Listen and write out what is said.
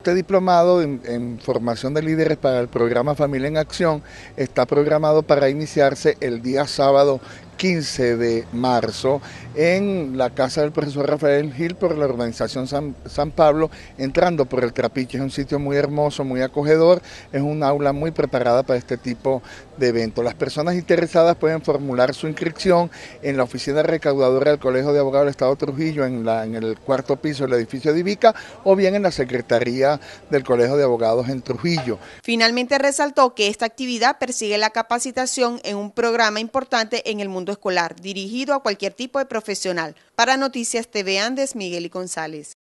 Este diplomado en, formación de líderes para el programa Familia en Acción está programado para iniciarse el día sábado 15 de marzo en la casa del profesor Rafael Gil por la organización San, Pablo, entrando por el Trapiche. Es un sitio muy hermoso, muy acogedor, es un aula muy preparada para este tipo de evento. Las personas interesadas pueden formular su inscripción en la oficina recaudadora del Colegio de Abogados del Estado Trujillo en, en el cuarto piso del edificio de Ibica o bien en la Secretaría del Colegio de Abogados en Trujillo. Finalmente resaltó que esta actividad persigue la capacitación en un programa importante en el mundo escolar, dirigido a cualquier tipo de profesional. Para Noticias TV Andes, Miguel y González.